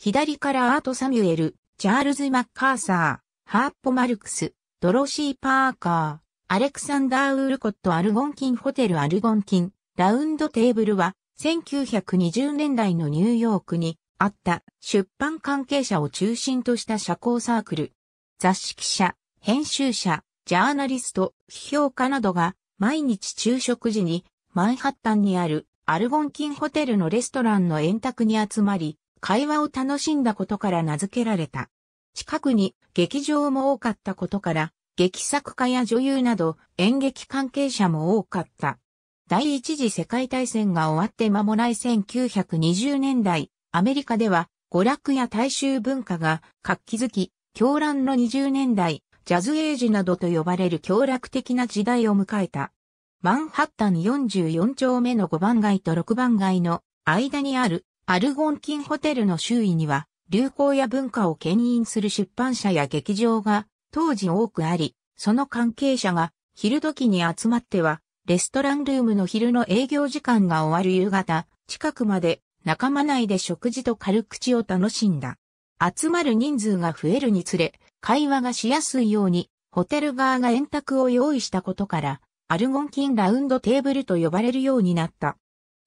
左からアート・サミュエル、チャールズ・マッカーサー、ハーポ・マルクス、ドロシー・パーカー、アレクサンダー・ウールコット・アルゴンキンホテル・アルゴンキン、ラウンドテーブルは、1920年代のニューヨークにあった出版関係者を中心とした社交サークル、雑誌記者、編集者、ジャーナリスト、批評家などが毎日昼食時にマンハッタンにあるアルゴンキンホテルのレストランの円卓に集まり、会話を楽しんだことから名付けられた。近くに劇場も多かったことから、劇作家や女優など演劇関係者も多かった。第一次世界大戦が終わって間もない1920年代、アメリカでは娯楽や大衆文化が活気づき、狂乱の20年代、ジャズエイジなどと呼ばれる狂楽的な時代を迎えた。マンハッタン44丁目の5番街と6番街の間にあるアルゴンキンホテルの周囲には、流行や文化を牽引する出版社や劇場が当時多くあり、その関係者が昼時に集まっては、レストランルームの昼の営業時間が終わる夕方、近くまで仲間内で食事と軽口を楽しんだ。集まる人数が増えるにつれ、会話がしやすいように、ホテル側が円卓を用意したことから、アルゴンキンラウンドテーブルと呼ばれるようになった。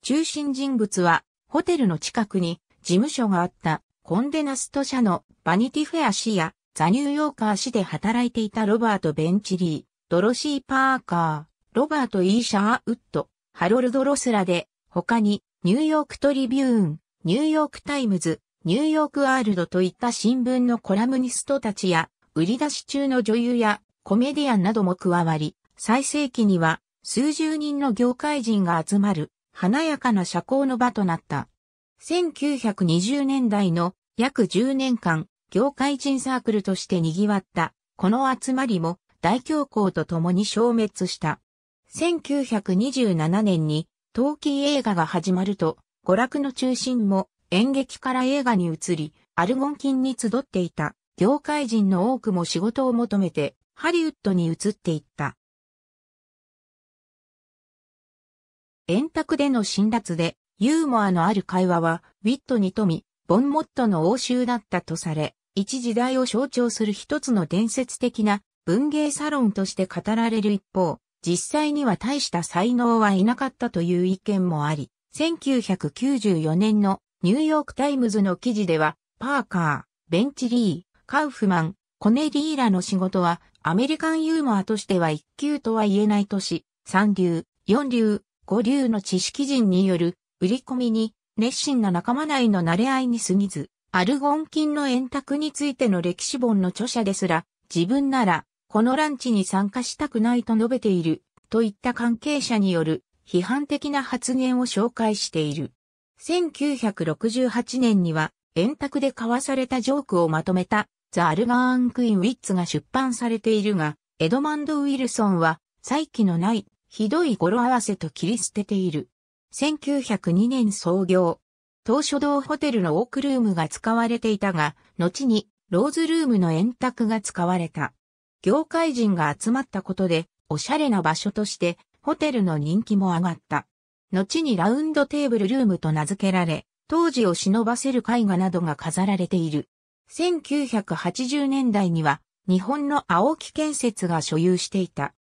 中心人物はホテルの近くに事務所があったコンデナスト社のバニティフェア氏やザ・ニューヨーカー氏で働いていたロバート・ベンチリー、ドロシー・パーカー、ロバート・イー・シャー・ウッド、ハロルド・ロスラで、他にニューヨーク・トリビューン、ニューヨーク・タイムズ、ニューヨーク・ワールドといった新聞のコラムニストたちや、売り出し中の女優やコメディアンなども加わり、最盛期には数十人の業界人が集まる華やかな社交の場となった。1920年代の約10年間、業界人サークルとして賑わった、この集まりも大恐慌と共に消滅した。1927年に、陶器映画が始まると、娯楽の中心も演劇から映画に移り、アルゴン菌に集っていた業界人の多くも仕事を求めてハリウッドに移っていった。円卓での辛辣で、ユーモアのある会話は、ウィットに富み、ボンモットの応酬だったとされ、一時代を象徴する一つの伝説的な文芸サロンとして語られる一方、実際には大した才能はいなかったという意見もあり、1994年のニューヨークタイムズの記事では、パーカー、ベンチリー、カウフマン、コネリーらの仕事はアメリカンユーモアとしては一級とは言えないとし、三流、四流、五流の知識人による売り込みに熱心な仲間内の慣れ合いに過ぎず、アルゴン菌の円卓についての歴史本の著者ですら、自分なら、このランチに参加したくないと述べている、といった関係者による批判的な発言を紹介している。1968年には、円卓で交わされたジョークをまとめた、ザ・アルガーン・クイン・ウィッツが出版されているが、エドマンド・ウィルソンは、再起のないひどい語呂合わせと切り捨てている。1902年創業。当初同ホテルのオークルームが使われていたが、後にローズルームの円卓が使われた。業界人が集まったことで、おしゃれな場所としてホテルの人気も上がった。後にラウンドテーブルルームと名付けられ、当時を忍ばせる絵画などが飾られている。1980年代には日本の青木建設が所有していた。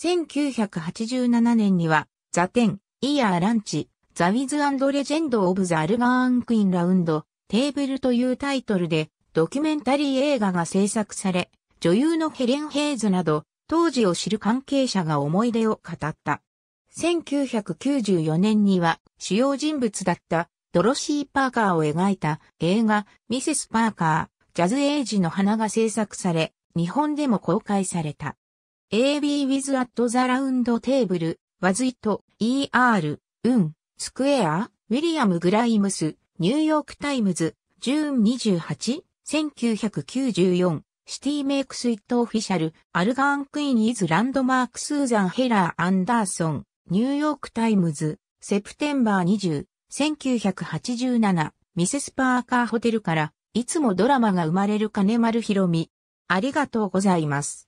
1987年には、ザ・テン、イヤー・ランチ、ザ・ウィズ・レジェンド・オブ・ザ・アルガーン・クイン・ラウンド、テーブルというタイトルで、ドキュメンタリー映画が制作され、女優のヘレン・ヘイズなど、当時を知る関係者が思い出を語った。1994年には主要人物だったドロシー・パーカーを描いた映画ミセス・パーカー、ジャズ・エイジの花が制作され、日本でも公開された。AB with at the round table, was it, er, un, s q u a r ウィリアム・グライムス、ニューヨークタイムズ、ジューン28、1994、シティメイクスイットオフィシャル、アルガンクイーンイズランドマークスーザン・ヘラー・アンダーソン、ニューヨークタイムズ、セプテンバー20、1987、ミセス・パーカーホテルから、いつもドラマが生まれる金丸ひろみ。ありがとうございます。